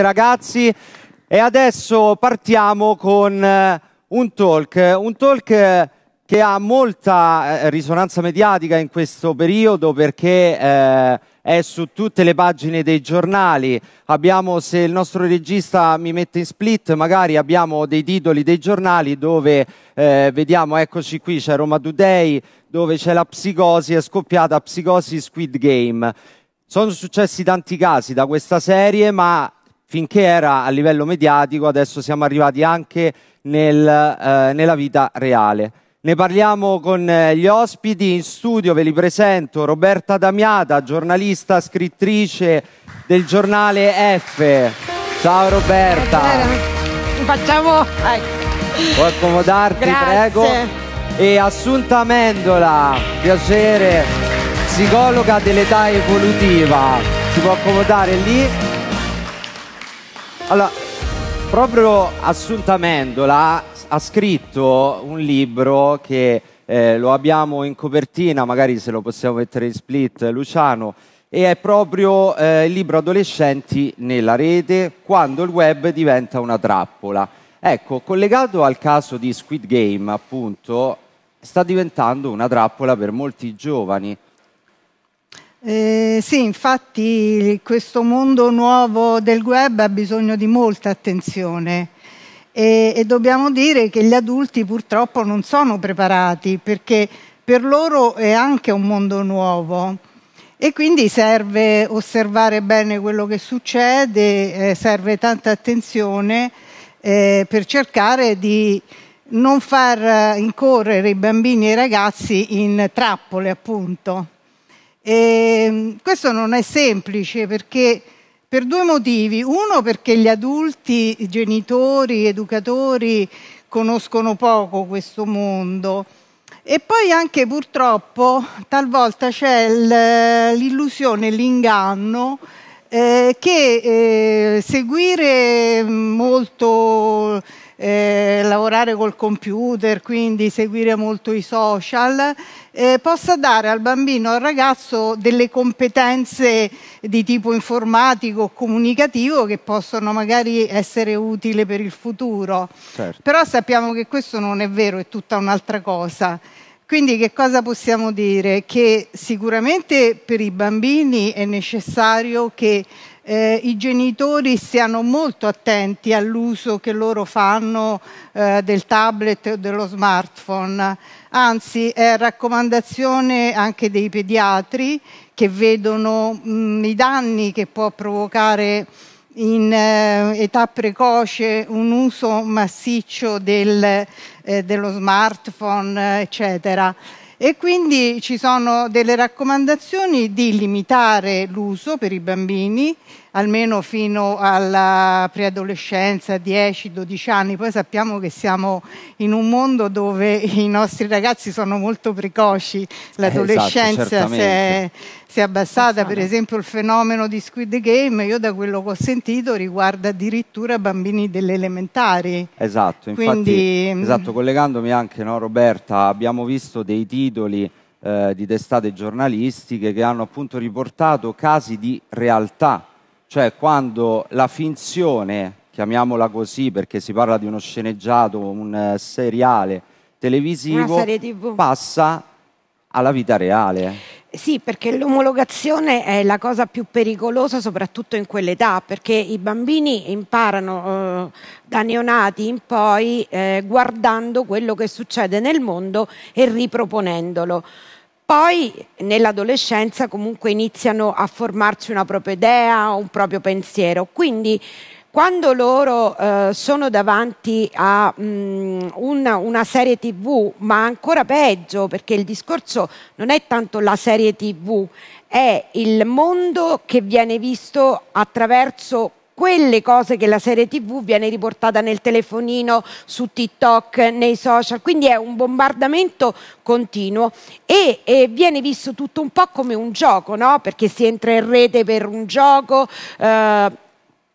ragazzi e adesso partiamo con eh, un talk, un talk che ha molta eh, risonanza mediatica in questo periodo perché eh, è su tutte le pagine dei giornali. Abbiamo, se il nostro regista mi mette in split, magari abbiamo dei titoli dei giornali dove eh, vediamo, eccoci qui, c'è Roma Today, dove c'è la psicosi, è scoppiata psicosi Squid Game. Sono successi tanti casi da questa serie, ma finché era a livello mediatico, adesso siamo arrivati anche nel, eh, nella vita reale. Ne parliamo con eh, gli ospiti in studio, ve li presento Roberta Damiata, giornalista, scrittrice del giornale F. Ciao Roberta. Facciamo... Puoi accomodarti, Grazie. prego. E Assunta Mendola, piacere, psicologa dell'età evolutiva. Si può accomodare lì. Allora, proprio Assunta Mendola ha scritto un libro che eh, lo abbiamo in copertina, magari se lo possiamo mettere in split, Luciano, e è proprio eh, il libro Adolescenti nella rete, quando il web diventa una trappola. Ecco, collegato al caso di Squid Game, appunto, sta diventando una trappola per molti giovani eh, sì, infatti questo mondo nuovo del web ha bisogno di molta attenzione e, e dobbiamo dire che gli adulti purtroppo non sono preparati perché per loro è anche un mondo nuovo. E quindi serve osservare bene quello che succede, eh, serve tanta attenzione eh, per cercare di non far incorrere i bambini e i ragazzi in trappole, appunto. E ehm, questo non è semplice perché per due motivi. Uno perché gli adulti, genitori, educatori conoscono poco questo mondo. E poi anche purtroppo talvolta c'è l'illusione, l'inganno eh, che eh, seguire molto eh, lavorare col computer, quindi seguire molto i social, eh, possa dare al bambino o al ragazzo delle competenze di tipo informatico o comunicativo che possono magari essere utili per il futuro. Certo. Però sappiamo che questo non è vero, è tutta un'altra cosa. Quindi che cosa possiamo dire? Che sicuramente per i bambini è necessario che eh, i genitori siano molto attenti all'uso che loro fanno eh, del tablet o dello smartphone. Anzi, è raccomandazione anche dei pediatri che vedono mh, mm, i danni che può provocare in eh, età precoce un uso massiccio del, eh, dello smartphone, eccetera. E quindi ci sono delle raccomandazioni di limitare l'uso per i bambini almeno fino alla preadolescenza, 10-12 anni. Poi sappiamo che siamo in un mondo dove i nostri ragazzi sono molto precoci, eh, esatto, l'adolescenza esatto, si, è, si, è, abbassata, per esempio il fenomeno di Squid Game, io da quello che ho sentito riguarda addirittura bambini delle elementari. Esatto, infatti, Quindi... esatto, mm. collegandomi anche no, Roberta, abbiamo visto dei titoli eh, di testate giornalistiche che hanno appunto riportato casi di realtà cioè quando la finzione, chiamiamola così perché si parla di uno sceneggiato, un eh, seriale televisivo, passa alla vita reale. Sì, perché l'omologazione è la cosa più pericolosa, soprattutto in quell'età, perché i bambini imparano eh, da neonati in poi eh, guardando quello che succede nel mondo e riproponendolo. Poi nell'adolescenza comunque iniziano a formarsi una propria idea, un proprio pensiero, quindi quando loro eh, sono davanti a mh, mm, una, una, serie tv, ma ancora peggio, perché il discorso non è tanto la serie tv, è il mondo che viene visto attraverso quelle cose che la serie tv viene riportata nel telefonino, su TikTok, nei social, quindi è un bombardamento continuo e, e viene visto tutto un po' come un gioco, no? perché si entra in rete per un gioco. Eh,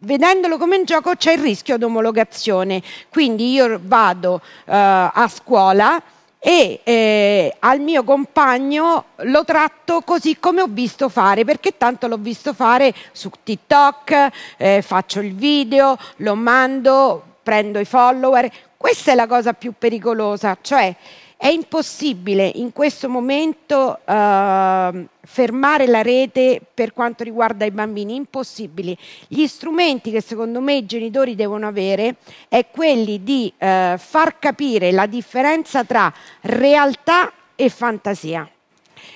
vedendolo come un gioco c'è il rischio d'omologazione, quindi io vado eh, a scuola, e eh, al mio compagno lo tratto così come ho visto fare, perché tanto l'ho visto fare su TikTok, eh, faccio il video, lo mando, prendo i follower. Questa è la cosa più pericolosa, cioè è impossibile in questo momento eh, fermare la rete per quanto riguarda i bambini, impossibile. Gli strumenti che secondo me i genitori devono avere è quelli di eh, far capire la differenza tra realtà e fantasia.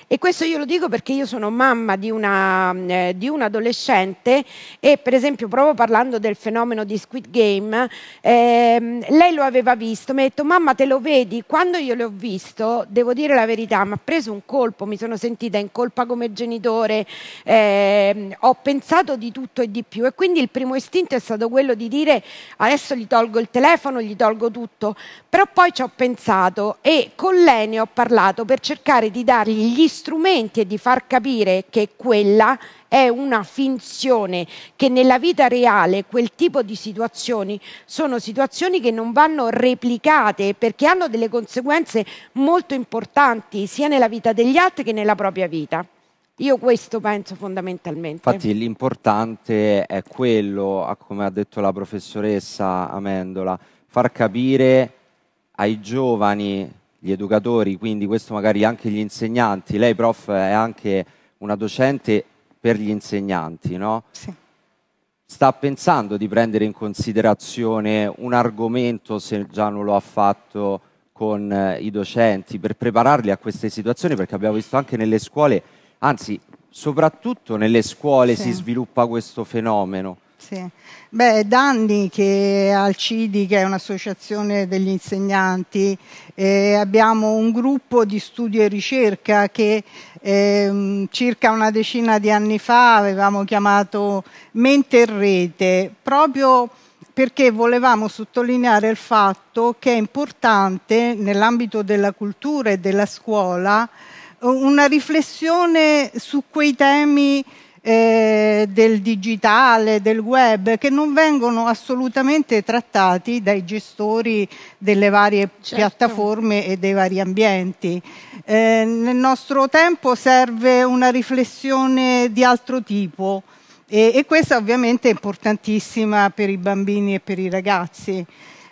E questo io lo dico perché io sono mamma di, una, mm, eh, di un adolescente e per esempio proprio parlando del fenomeno di Squid Game, ehm, lei lo aveva visto, mi ha detto mamma te lo vedi? Quando io l'ho visto, devo dire la verità, mi ha preso un colpo, mi sono sentita in colpa come genitore, ehm, ho pensato di tutto e di più e quindi il primo istinto è stato quello di dire adesso gli tolgo il telefono, gli tolgo tutto, però poi ci ho pensato e con lei ne ho parlato per cercare di dargli gli strumenti e di far capire che quella è una finzione, che nella vita reale quel tipo di situazioni sono situazioni che non vanno replicate perché hanno delle conseguenze molto importanti sia nella vita degli altri che nella propria vita. Io questo penso fondamentalmente. Infatti l'importante è quello, come ha detto la professoressa Amendola, far capire ai giovani gli educatori, quindi questo magari anche gli insegnanti. Lei, prof, è anche una docente per gli insegnanti, no? Sì. Sta pensando di prendere in considerazione un argomento, se già non lo ha fatto, con eh, i docenti per prepararli a queste situazioni, perché abbiamo visto anche nelle scuole, anzi soprattutto nelle scuole sì. si sviluppa questo fenomeno. Sì. Beh, è da anni che al Alcidi, che è un'associazione degli insegnanti, eh, abbiamo un gruppo di studio e ricerca che eh, circa una decina di anni fa avevamo chiamato Mente e Rete, proprio perché volevamo sottolineare il fatto che è importante nell'ambito della cultura e della scuola una riflessione su quei temi eh, del digitale, del web, che non vengono assolutamente trattati dai gestori delle varie certo. piattaforme e dei vari ambienti. Eh, nel nostro tempo serve una riflessione di altro tipo. E, e questa ovviamente è importantissima per i bambini e per i ragazzi.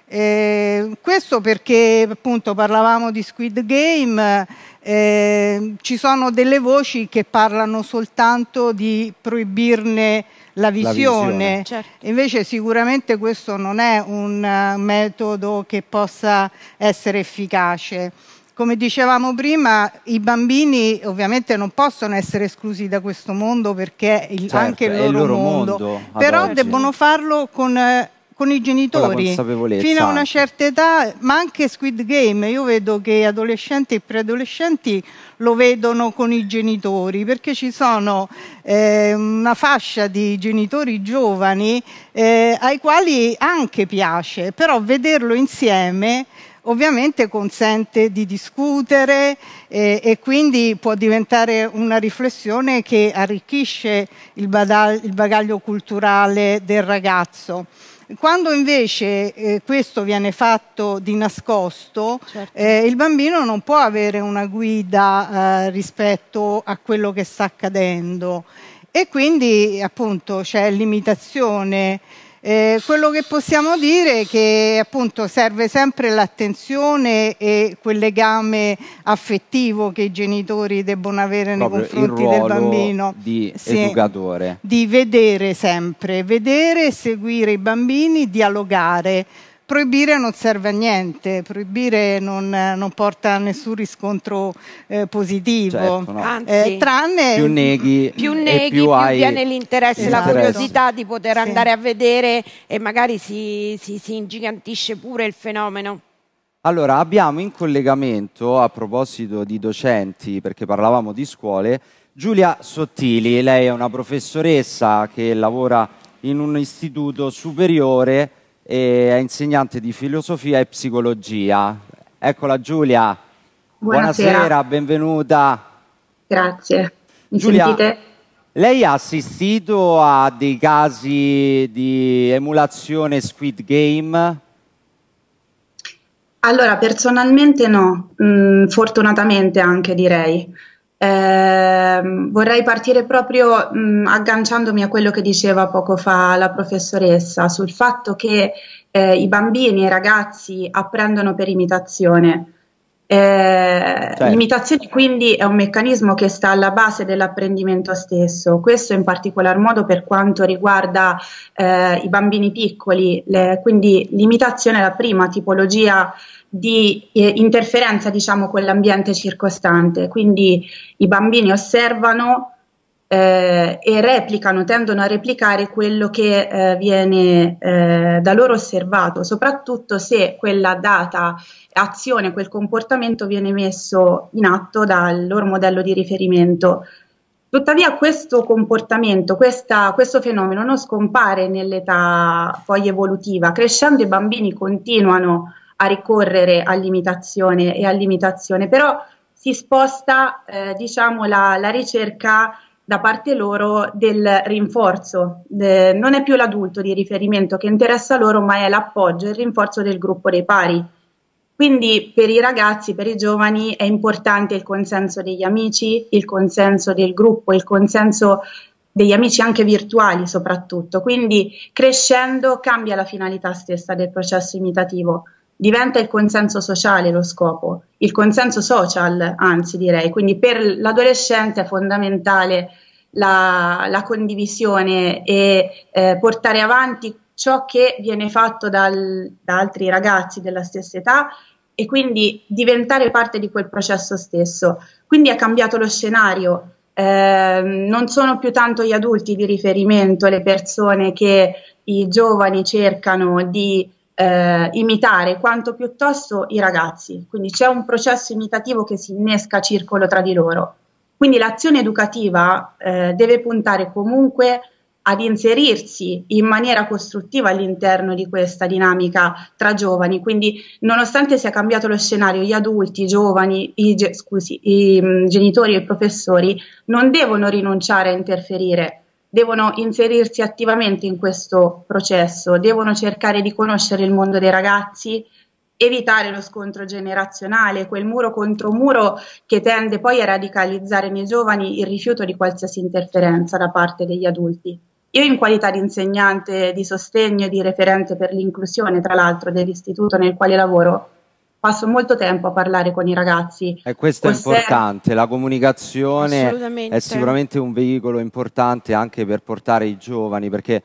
Eh, questo perché appunto parlavamo di Squid Game, eh, ci sono delle voci che parlano soltanto di proibirne la visione, la visione. Certo. invece sicuramente questo non è un metodo che possa essere efficace. Come dicevamo prima, i bambini ovviamente non possono essere esclusi da questo mondo perché è certo, anche il loro, il loro mondo, mondo però oggi. debbono farlo con eh, con i genitori fino a una certa età, ma anche Squid Game, io vedo che adolescenti e preadolescenti lo vedono con i genitori, perché ci sono eh, una fascia di genitori giovani eh, ai quali anche piace, però vederlo insieme ovviamente consente di discutere eh, e quindi può diventare una riflessione che arricchisce il, bada- il bagaglio culturale del ragazzo. Quando invece eh, questo viene fatto di nascosto, certo. eh, il bambino non può avere una guida eh, rispetto a quello che sta accadendo e quindi appunto c'è limitazione eh, quello che possiamo dire è che appunto serve sempre l'attenzione e quel legame affettivo che i genitori debbono avere Proprio nei confronti del bambino. Di sì, educatore. Di vedere sempre, vedere, e seguire i bambini, dialogare proibire non serve a niente, proibire non, non porta a nessun riscontro eh, positivo. Certo, no. Anzi, eh, tranne più neghi, più, neghi, più, più viene l'interesse, e la curiosità di poter sì. andare a vedere e magari si, si, si ingigantisce pure il fenomeno. Allora, abbiamo in collegamento, a proposito di docenti, perché parlavamo di scuole, Giulia Sottili. Lei è una professoressa che lavora in un istituto superiore è insegnante di filosofia e psicologia. Eccola Giulia. Buonasera, Buonasera benvenuta. Grazie. Mi Giulia, sentite? Lei ha assistito a dei casi di emulazione Squid Game? Allora, personalmente no, mm, fortunatamente anche direi. Ehm, vorrei partire proprio mh, mm, agganciandomi a quello che diceva poco fa la professoressa sul fatto che eh, i bambini e i ragazzi apprendono per imitazione. Eh, certo. L'imitazione quindi è un meccanismo che sta alla base dell'apprendimento stesso, questo in particolar modo per quanto riguarda eh, i bambini piccoli, le, quindi l'imitazione è la prima tipologia di eh, interferenza diciamo, con l'ambiente circostante, quindi i bambini osservano eh, e replicano, tendono a replicare quello che eh, viene eh, da loro osservato, soprattutto se quella data azione, quel comportamento viene messo in atto dal loro modello di riferimento. Tuttavia questo comportamento, questa, questo fenomeno non scompare nell'età poi evolutiva, crescendo i bambini continuano a ricorrere all'imitazione e all'imitazione, però si sposta eh, diciamo la, la, ricerca da parte loro del rinforzo, De, non è più l'adulto di riferimento che interessa loro, ma è l'appoggio, il rinforzo del gruppo dei pari. Quindi per i ragazzi, per i giovani è importante il consenso degli amici, il consenso del gruppo, il consenso degli amici anche virtuali soprattutto. Quindi crescendo cambia la finalità stessa del processo imitativo diventa il consenso sociale lo scopo, il consenso social anzi direi, quindi per l'adolescente è fondamentale la, la condivisione e eh, portare avanti ciò che viene fatto dal, da altri ragazzi della stessa età e quindi diventare parte di quel processo stesso. Quindi è cambiato lo scenario, eh, non sono più tanto gli adulti di riferimento, le persone che i giovani cercano di eh, imitare quanto piuttosto i ragazzi. Quindi c'è un processo imitativo che si innesca a circolo tra di loro. Quindi l'azione educativa eh, deve puntare comunque ad inserirsi in maniera costruttiva all'interno di questa dinamica tra giovani. Quindi, nonostante sia cambiato lo scenario, gli adulti, i giovani, i, ge- scusi, i mh, genitori e i professori non devono rinunciare a interferire devono inserirsi attivamente in questo processo, devono cercare di conoscere il mondo dei ragazzi, evitare lo scontro generazionale, quel muro contro muro che tende poi a radicalizzare nei giovani il rifiuto di qualsiasi interferenza da parte degli adulti. Io in qualità di insegnante di sostegno e di referente per l'inclusione, tra l'altro, dell'istituto nel quale lavoro, passo molto tempo a parlare con i ragazzi. E questo Osser- è importante, la comunicazione è sicuramente un veicolo importante anche per portare i giovani, perché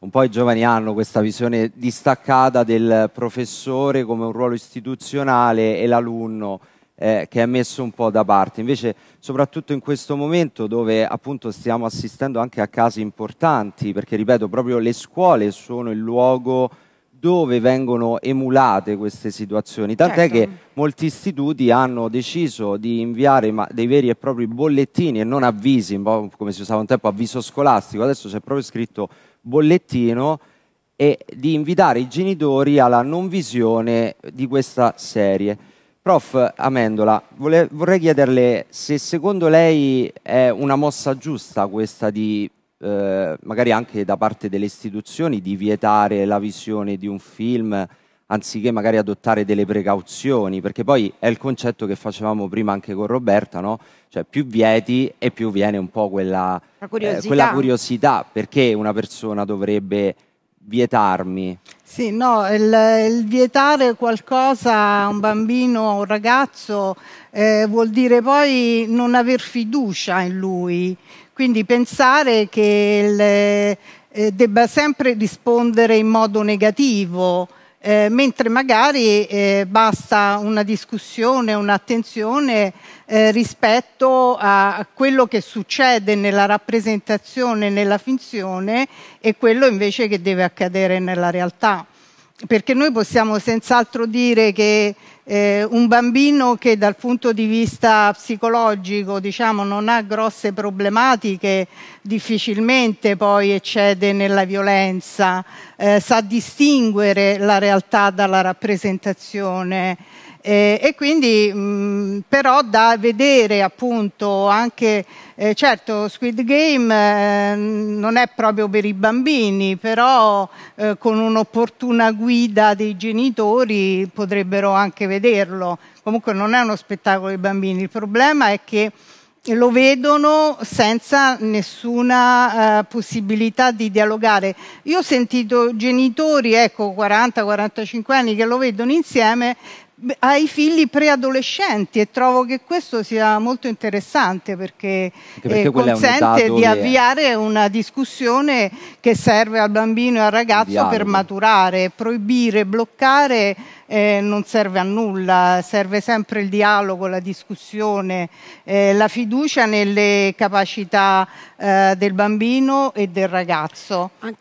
un po' i giovani hanno questa visione distaccata del professore come un ruolo istituzionale e l'alunno eh, che è messo un po' da parte. Invece, soprattutto in questo momento dove appunto stiamo assistendo anche a casi importanti, perché ripeto, proprio le scuole sono il luogo dove vengono emulate queste situazioni, tant'è certo. che molti istituti hanno deciso di inviare dei veri e propri bollettini e non avvisi, come si usava un tempo avviso scolastico, adesso c'è proprio scritto bollettino e di invitare i genitori alla non visione di questa serie. Prof Amendola, vorrei chiederle se secondo lei è una mossa giusta questa di eh, magari anche da parte delle istituzioni di vietare la visione di un film anziché magari adottare delle precauzioni, perché poi è il concetto che facevamo prima anche con Roberta, no? Cioè più vieti e più viene un po' quella curiosità. Eh, quella curiosità, perché una persona dovrebbe vietarmi? Sì, no, il, il, vietare qualcosa a un bambino, a un ragazzo, eh, vuol dire poi non aver fiducia in lui. Quindi pensare che il, eh, debba sempre rispondere in modo negativo, eh, mentre magari eh, basta una discussione, un'attenzione eh, rispetto a quello che succede nella rappresentazione, nella finzione e quello invece che deve accadere nella realtà. Perché noi possiamo senz'altro dire che eh, un bambino che dal punto di vista psicologico diciamo, non ha grosse problematiche, difficilmente poi eccede nella violenza, eh, sa distinguere la realtà dalla rappresentazione eh, e quindi mh, mm, però da vedere appunto anche, eh, certo Squid Game eh, non è proprio per i bambini, però eh, con un'opportuna guida dei genitori potrebbero anche vederlo. Comunque non è uno spettacolo ai bambini, il problema è che lo vedono senza nessuna uh, possibilità di dialogare. Io ho sentito genitori, ecco, 40-45 anni che lo vedono insieme, ai figli preadolescenti e trovo che questo sia molto interessante perché, perché eh, consente di avviare una discussione che serve al bambino e al ragazzo per maturare, proibire, bloccare eh, non serve a nulla, serve sempre il dialogo, la discussione, eh, la fiducia nelle capacità eh, del bambino e del ragazzo. An-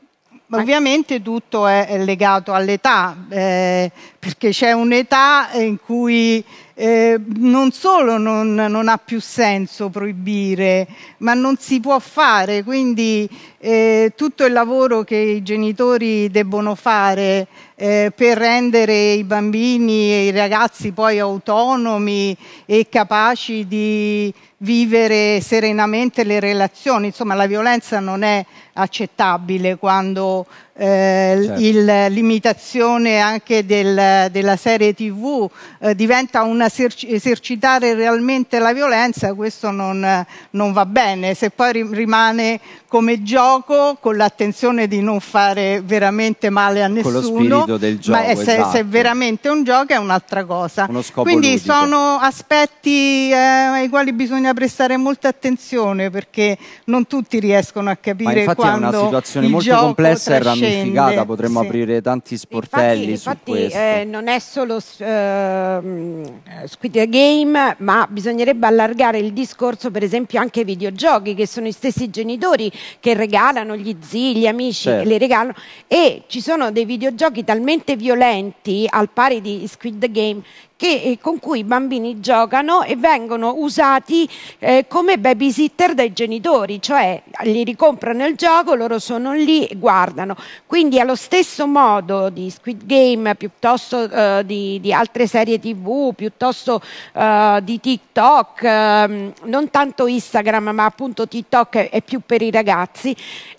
Ovviamente tutto è legato all'età, eh, perché c'è un'età in cui eh, non solo non, non, ha più senso proibire, ma non si può fare, quindi eh, tutto il lavoro che i genitori debbono fare eh, per rendere i bambini e i ragazzi poi autonomi e capaci di vivere serenamente le relazioni, insomma la violenza non è accettabile quando eh, certo. l'imitazione anche del, della serie tv eh, diventa un esercitare realmente la violenza, questo non, non, va bene. Se poi rimane come gioco, con l'attenzione di non fare veramente male a nessuno, eh, gioco, ma se, esatto. se, è veramente un gioco è un'altra cosa. Quindi ludico. sono aspetti eh, ai quali bisogna prestare molta attenzione perché non tutti riescono a capire ma quando è una situazione molto complessa e rammentata unificata potremmo sì. aprire tanti sportelli infatti, infatti eh, non è solo ehm, eh, Squid Game, ma bisognerebbe allargare il discorso per esempio anche ai videogiochi che sono i stessi genitori che regalano gli zii, gli amici, certo. li regalano e ci sono dei videogiochi talmente violenti al pari di Squid Game che, eh, con cui i bambini giocano e vengono usati eh, come babysitter dai genitori, cioè li ricomprano il gioco, loro sono lì e guardano. Quindi allo stesso modo di Squid Game, piuttosto eh, di, di, altre serie tv, piuttosto eh, di TikTok, ehm, non tanto Instagram ma appunto TikTok è, è più per i ragazzi,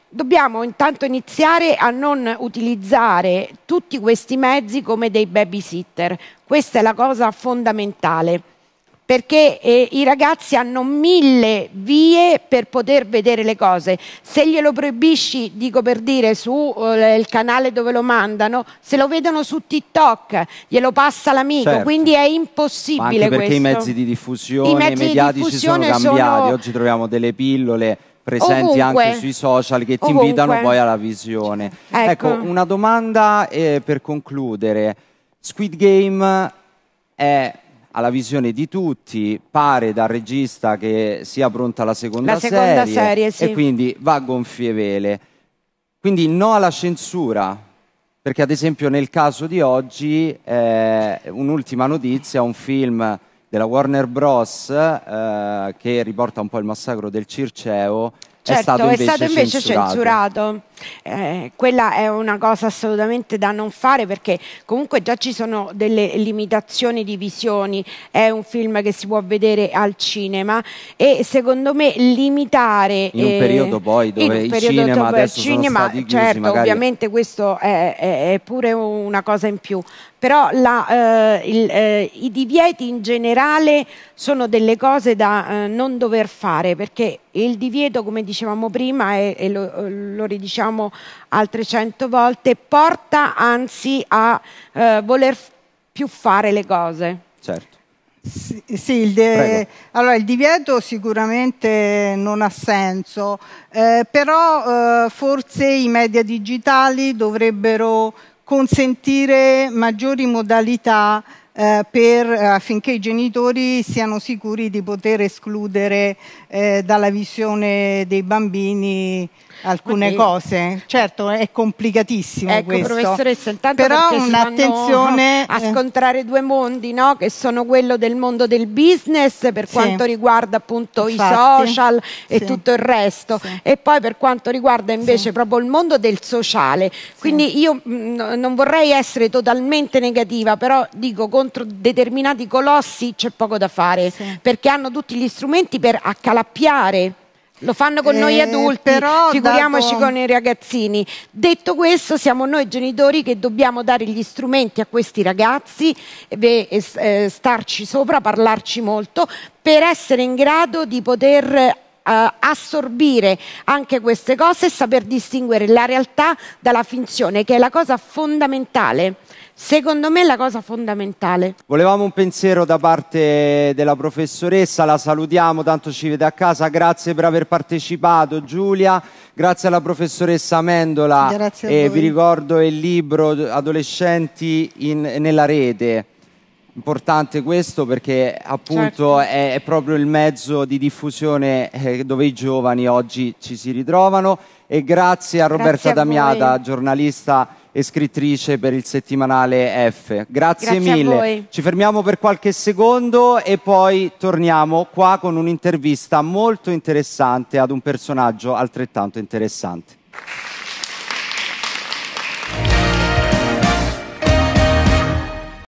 dobbiamo intanto iniziare a non utilizzare tutti questi mezzi come dei babysitter. Questa è la cosa fondamentale, perché eh, i ragazzi hanno mille vie per poter vedere le cose. Se glielo proibisci, dico per dire, sul eh, canale dove lo mandano, se lo vedono su TikTok, glielo passa l'amico, certo. quindi è impossibile Ma anche perché i mezzi di diffusione, I mezzi mediatici di diffusione sono cambiati, sono... oggi troviamo delle pillole presenti ovunque. anche sui social che ovunque. ti invitano poi alla visione. Ecco, ecco una domanda eh, per concludere. Squid Game è alla visione di tutti, pare dal regista che sia pronta la seconda, la seconda serie, serie sì. e quindi va a gonfie vele. Quindi no alla censura, perché ad esempio nel caso di oggi eh, un'ultima notizia, un film della Warner Bros eh, che riporta un po' il massacro del Circeo certo, è stato invece, è stato invece censurato. censurato eh, quella è una cosa assolutamente da non fare perché comunque già ci sono delle limitazioni di visioni, è un film che si può vedere al cinema e secondo me limitare... In un eh, periodo poi dove il cinema adesso cinema, chiusi, certo, magari... ovviamente questo è, è, è, pure una cosa in più, però la, eh, il, eh, i divieti in generale sono delle cose da eh, non dover fare perché il divieto, come dicevamo prima e, e lo, lo ridiciamo, diciamo altre cento volte, porta anzi a eh, voler più fare le cose. Certo. Sì, sì il, de- allora, il divieto sicuramente non ha senso, eh, però eh, forse i media digitali dovrebbero consentire maggiori modalità eh, per, affinché i genitori siano sicuri di poter escludere eh, dalla visione dei bambini alcune Quindi, cose. Certo, è complicatissimo ecco, questo. professoressa, intanto Però un'attenzione a eh. scontrare due mondi, no? che sono quello del mondo del business per sì. quanto riguarda appunto Infatti. i social e tutto il resto sì. e poi per quanto riguarda invece proprio il mondo del sociale. Quindi io mh, mm, non vorrei essere totalmente negativa, però dico contro determinati colossi c'è poco da fare perché hanno tutti gli strumenti per accalappiare lo fanno con noi eh, adulti, figuriamoci dato... con i ragazzini. Detto questo, siamo noi genitori che dobbiamo dare gli strumenti a questi ragazzi e, eh, eh, starci sopra, parlarci molto, per essere in grado di poter eh, assorbire anche queste cose e saper distinguere la realtà dalla finzione, che è la cosa fondamentale. Secondo me è la cosa fondamentale. Volevamo un pensiero da parte della professoressa, la salutiamo, tanto ci vede a casa. Grazie per aver partecipato Giulia, grazie alla professoressa Mendola. Grazie a eh, Vi ricordo il libro Adolescenti in, nella rete importante questo perché appunto certo. è, è, proprio il mezzo di diffusione eh, dove i giovani oggi ci si ritrovano e grazie a Roberta grazie a Damiata, voi. giornalista e scrittrice per il settimanale F. Grazie, grazie mille. Ci fermiamo per qualche secondo e poi torniamo qua con un'intervista molto interessante ad un personaggio altrettanto interessante.